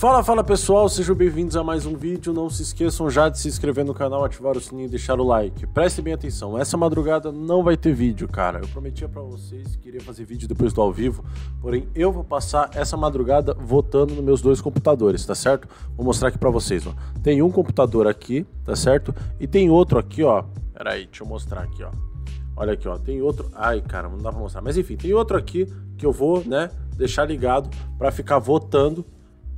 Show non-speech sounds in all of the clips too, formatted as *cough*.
Fala, fala pessoal, sejam bem-vindos a mais um vídeo. Não se esqueçam já de se inscrever no canal, ativar o sininho e deixar o like. Prestem bem atenção, essa madrugada não vai ter vídeo, cara. Eu prometia para vocês que iria fazer vídeo depois do ao vivo, porém eu vou passar essa madrugada votando nos meus dois computadores, tá certo? Vou mostrar aqui para vocês, ó. Tem um computador aqui, tá certo? E tem outro aqui, ó. Pera aí, deixa eu mostrar aqui, ó. Olha aqui, ó, tem outro. Ai, cara, não dá pra mostrar. Mas enfim, tem outro aqui que eu vou, né, deixar ligado para ficar votando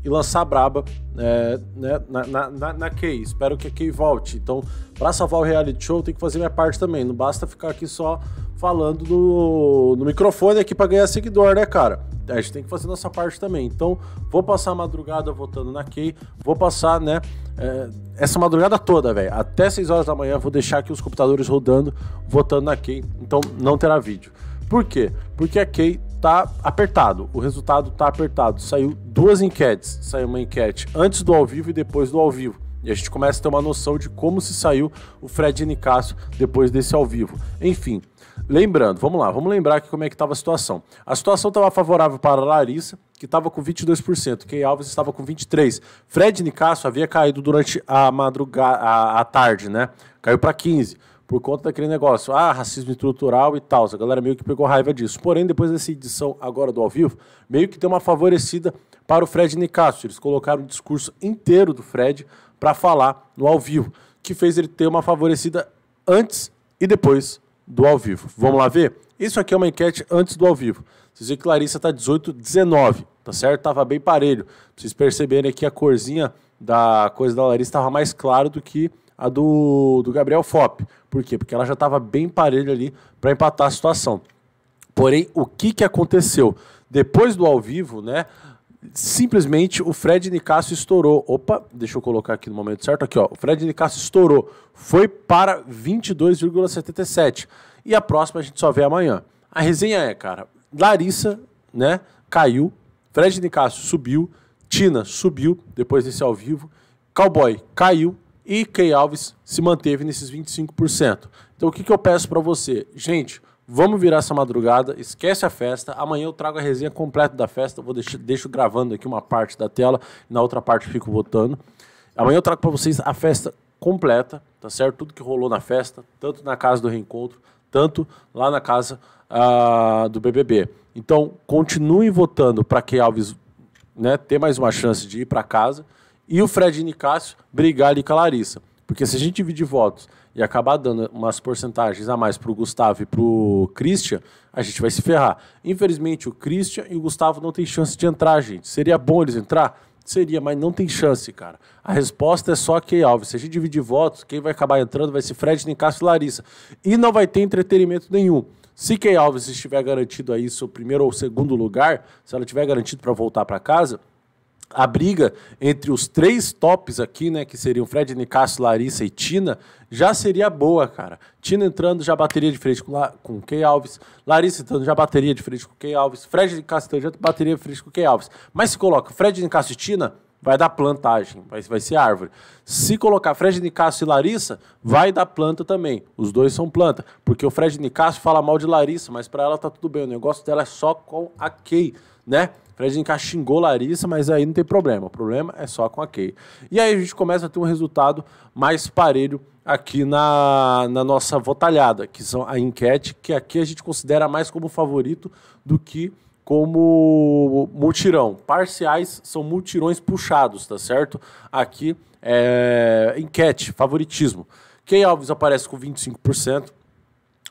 e lançar braba é, né, na, na, na, que Espero que a que volte. Então, para salvar o reality show, tem que fazer minha parte também. Não basta ficar aqui só falando no, no microfone aqui para ganhar seguidor, né, cara? A gente tem que fazer nossa parte também. Então, vou passar a madrugada votando na que Vou passar, né, é, essa madrugada toda, velho. Até 6 horas da manhã, vou deixar aqui os computadores rodando, votando na que Então, não terá vídeo. Por quê? Porque a Kay tá apertado. O resultado tá apertado. Saiu duas enquetes. Saiu uma enquete antes do ao vivo e depois do ao vivo. E a gente começa a ter uma noção de como se saiu o Fred Nicasso depois desse ao vivo. Enfim, lembrando, vamos lá, vamos lembrar aqui como é que estava a situação. A situação estava favorável para a Larissa, que estava com 22%, Key Alves estava com 23%. Fred Nicasso havia caído durante a madrugada, a, a tarde, né? Caiu para 15% por conta daquele negócio, ah, racismo estrutural e tal. A galera meio que pegou raiva disso. Porém, depois dessa edição agora do ao vivo, meio que deu uma favorecida para o Fred Nicasso. Eles colocaram o discurso inteiro do Fred para falar no ao vivo, que fez ele ter uma favorecida antes e depois do ao vivo. Vamos lá ver? Isso aqui é uma enquete antes do ao vivo. Vocês veem que Larissa está 18, 19, tá certo? Tava bem parelho. Pra vocês perceberem aqui a corzinha da coisa da Larissa estava mais claro do que a do, do Gabriel Fop. Por quê? Porque ela já estava bem parelha ali para empatar a situação. Porém, o que, que aconteceu? Depois do ao vivo, né? Simplesmente o Fred Nicasso estourou. Opa, deixa eu colocar aqui no momento certo. Aqui, ó. O Fred Nicasso estourou. Foi para 22,77. E a próxima a gente só vê amanhã. A resenha é, cara, Larissa, né? Caiu. Fred Nicasso subiu. Tina subiu depois desse ao vivo. Cowboy caiu. E Key Alves se manteve nesses 25%. Então o que, que eu peço para você? Gente, vamos virar essa madrugada, esquece a festa. Amanhã eu trago a resenha completa da festa. Vou deixo, deixo gravando aqui uma parte da tela, na outra parte fico votando. Amanhã eu trago para vocês a festa completa, tá certo? Tudo que rolou na festa, tanto na casa do reencontro, tanto lá na casa uh, do BBB. Então, continue votando para que Alves né, ter mais uma chance de ir para casa e o Fred Nicásio brigar ali com a Larissa. Porque se a gente dividir votos e acabar dando umas porcentagens a mais para o Gustavo e para o Christian, a gente vai se ferrar. Infelizmente, o Christian e o Gustavo não têm chance de entrar, gente. Seria bom eles entrar? Seria, mas não tem chance, cara. A resposta é só Key Alves. Se a gente dividir votos, quem vai acabar entrando vai ser Fred, Nicasso e Larissa. E não vai ter entretenimento nenhum. Se Key Alves estiver garantido aí seu primeiro ou segundo lugar, se ela tiver garantido para voltar para casa, a briga entre os três tops aqui, né, que seriam Fred, Nicasso, Larissa e Tina, já seria boa, cara. Tina entrando já bateria de frente com, La, com Key Alves, Larissa entrando já bateria de frente com Key Alves, Fred, Nicasso já bateria de frente com Key Alves. Mas se coloca Fred, Nicasso e Tina, vai dar plantagem, vai, vai ser árvore. Se colocar Fred Nicasso e Larissa, vai dar planta também. Os dois são planta, porque o Fred Nicasso fala mal de Larissa, mas para ela tá tudo bem, o negócio dela é só com a Kay, né? Fred Nicasso xingou Larissa, mas aí não tem problema, o problema é só com a Kay. E aí a gente começa a ter um resultado mais parelho aqui na, na nossa votalhada, que são a enquete, que aqui a gente considera mais como favorito do que como multirão. Parciais são multirões puxados, tá certo? Aqui é enquete, favoritismo. Key Alves aparece com 25%.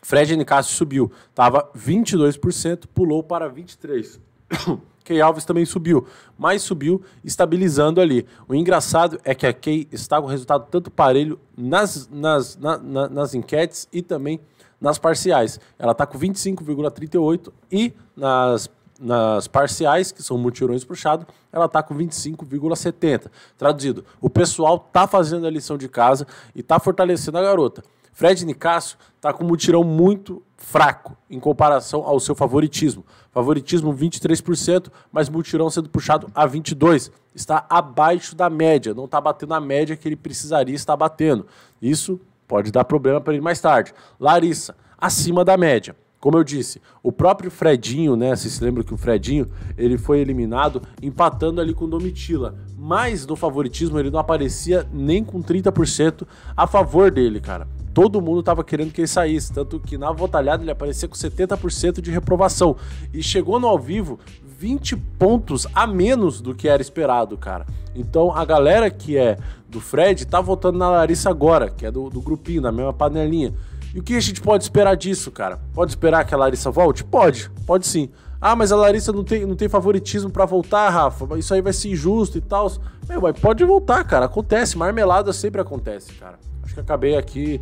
Fred Nicásio subiu, estava 22%, pulou para 23%. *coughs* Key Alves também subiu, mas subiu estabilizando ali. O engraçado é que a Key está com resultado tanto parelho nas, nas, na, na, nas enquetes e também nas parciais. Ela está com 25,38% e nas nas parciais, que são mutirões puxados, ela está com 25,70. Traduzido, o pessoal está fazendo a lição de casa e está fortalecendo a garota. Fred Nicasso está com um mutirão muito fraco em comparação ao seu favoritismo. Favoritismo 23%, mas mutirão sendo puxado a 22%. Está abaixo da média, não está batendo a média que ele precisaria estar batendo. Isso pode dar problema para ele mais tarde. Larissa, acima da média. Como eu disse, o próprio Fredinho, né? Vocês se lembram que o Fredinho ele foi eliminado empatando ali com o Domitila. Mas no favoritismo ele não aparecia nem com 30% a favor dele, cara. Todo mundo tava querendo que ele saísse, tanto que na votalhada ele aparecia com 70% de reprovação. E chegou no ao vivo 20 pontos a menos do que era esperado, cara. Então a galera que é do Fred tá votando na Larissa agora, que é do, do grupinho, da mesma panelinha. E o que a gente pode esperar disso, cara? Pode esperar que a Larissa volte? Pode, pode sim. Ah, mas a Larissa não tem, não tem favoritismo para voltar, Rafa. Isso aí vai ser injusto e tal. Meu, mas pode voltar, cara. Acontece. Marmelada sempre acontece, cara. Acho que acabei aqui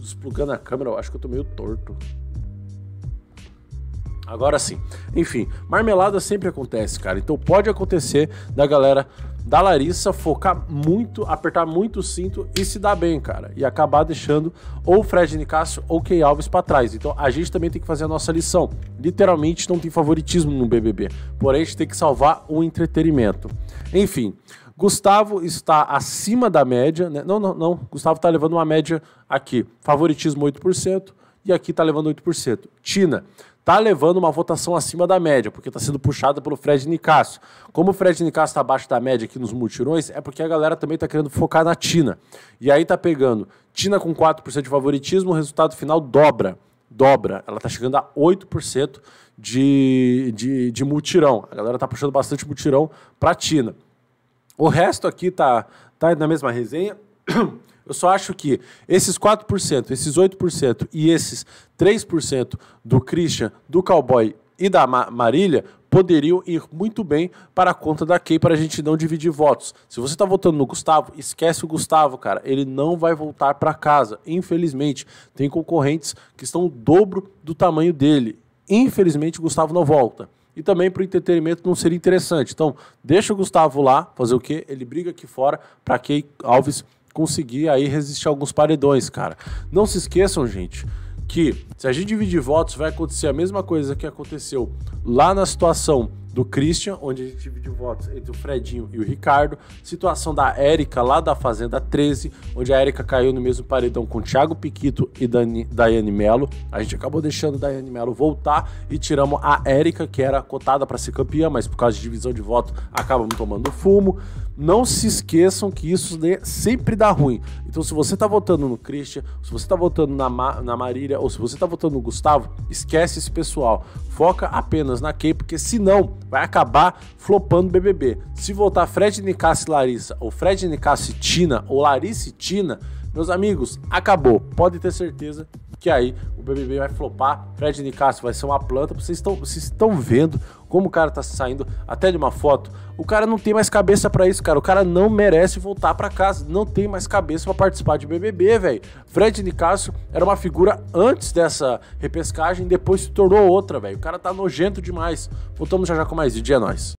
desplugando a câmera. Acho que eu tô meio torto. Agora sim. Enfim, marmelada sempre acontece, cara. Então pode acontecer da galera da Larissa focar muito, apertar muito o cinto e se dar bem, cara. E acabar deixando ou Fred Nicasso ou o Key Alves para trás. Então a gente também tem que fazer a nossa lição. Literalmente não tem favoritismo no BBB. Porém, a gente tem que salvar o entretenimento. Enfim, Gustavo está acima da média. Né? Não, não, não. Gustavo está levando uma média aqui. Favoritismo 8% e aqui está levando 8%. Tina está levando uma votação acima da média, porque está sendo puxada pelo Fred Nicasio. Como o Fred Nicasio está abaixo da média aqui nos multirões, é porque a galera também está querendo focar na Tina. E aí está pegando Tina com 4% de favoritismo, o resultado final dobra. Dobra. Ela está chegando a 8% de, de, de multirão. A galera está puxando bastante multirão para Tina. O resto aqui tá, tá na mesma resenha. *clears throat* Eu só acho que esses 4%, esses 8% e esses 3% do Christian, do Cowboy e da Marília poderiam ir muito bem para a conta da Kay para a gente não dividir votos. Se você está votando no Gustavo, esquece o Gustavo, cara. Ele não vai voltar para casa. Infelizmente, tem concorrentes que estão o dobro do tamanho dele. Infelizmente, o Gustavo não volta. E também para o entretenimento não seria interessante. Então, deixa o Gustavo lá, fazer o quê? Ele briga aqui fora para Kay Alves conseguir aí resistir a alguns paredões, cara. Não se esqueçam, gente, que se a gente dividir votos, vai acontecer a mesma coisa que aconteceu lá na situação do Christian, onde a gente dividiu votos entre o Fredinho e o Ricardo. Situação da Érica, lá da Fazenda 13, onde a Érica caiu no mesmo paredão com Thiago Piquito e Dani, Daiane Melo. A gente acabou deixando Daiane Melo voltar e tiramos a Érica, que era cotada para ser campeã, mas por causa de divisão de voto acabamos tomando fumo. Não se esqueçam que isso né, sempre dá ruim. Então, se você está votando no Christian, se você está votando na, Ma na Marília ou se você está votando no Gustavo, esquece esse pessoal Foca apenas na Kay, porque senão vai acabar flopando o BBB. Se voltar Fred Nicasse Larissa, ou Fred Nicasse Tina, ou Larissa Tina, meus amigos, acabou. Pode ter certeza que aí o BBB vai flopar. Fred Nicasse vai ser uma planta. Vocês estão, vocês estão vendo como o cara tá saindo até de uma foto, o cara não tem mais cabeça para isso, cara. O cara não merece voltar para casa, não tem mais cabeça para participar de BBB, velho. Fred Nicasso era uma figura antes dessa repescagem, depois se tornou outra, velho. O cara tá nojento demais. Voltamos já já com mais, vídeo, é nóis.